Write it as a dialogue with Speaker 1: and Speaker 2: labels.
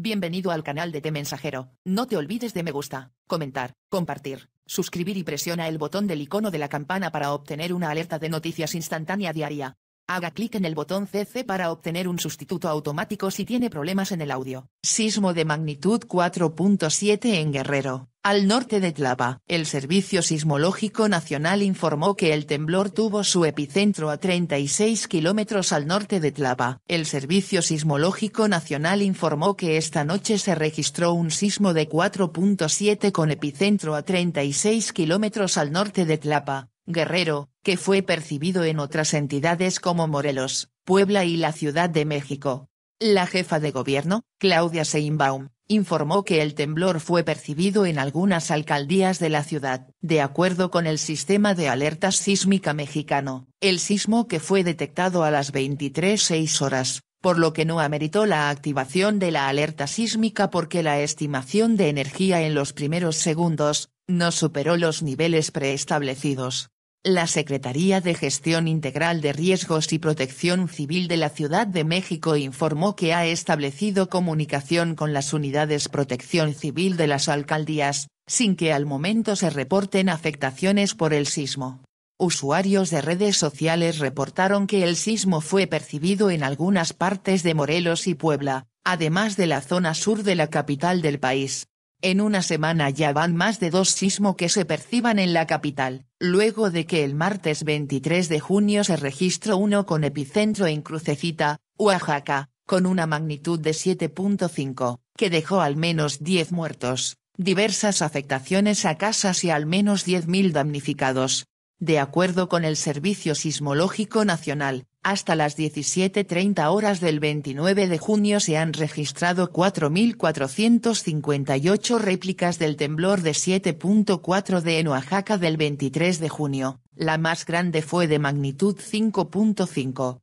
Speaker 1: Bienvenido al canal de Te Mensajero. No te olvides de me gusta, comentar, compartir, suscribir y presiona el botón del icono de la campana para obtener una alerta de noticias instantánea diaria. Haga clic en el botón CC para obtener un sustituto automático si tiene problemas en el audio. Sismo de magnitud 4.7 en Guerrero al norte de Tlapa. El Servicio Sismológico Nacional informó que el temblor tuvo su epicentro a 36 kilómetros al norte de Tlapa. El Servicio Sismológico Nacional informó que esta noche se registró un sismo de 4.7 con epicentro a 36 kilómetros al norte de Tlapa, Guerrero, que fue percibido en otras entidades como Morelos, Puebla y la Ciudad de México. La jefa de gobierno, Claudia Seinbaum, informó que el temblor fue percibido en algunas alcaldías de la ciudad. De acuerdo con el sistema de alertas sísmica mexicano, el sismo que fue detectado a las 23.06 horas, por lo que no ameritó la activación de la alerta sísmica porque la estimación de energía en los primeros segundos, no superó los niveles preestablecidos. La Secretaría de Gestión Integral de Riesgos y Protección Civil de la Ciudad de México informó que ha establecido comunicación con las unidades protección civil de las alcaldías, sin que al momento se reporten afectaciones por el sismo. Usuarios de redes sociales reportaron que el sismo fue percibido en algunas partes de Morelos y Puebla, además de la zona sur de la capital del país. En una semana ya van más de dos sismos que se perciban en la capital, luego de que el martes 23 de junio se registró uno con epicentro en Crucecita, Oaxaca, con una magnitud de 7.5, que dejó al menos 10 muertos, diversas afectaciones a casas y al menos 10.000 damnificados, de acuerdo con el Servicio Sismológico Nacional, hasta las 17.30 horas del 29 de junio se han registrado 4.458 réplicas del temblor de 7.4 de en Oaxaca del 23 de junio, la más grande fue de magnitud 5.5.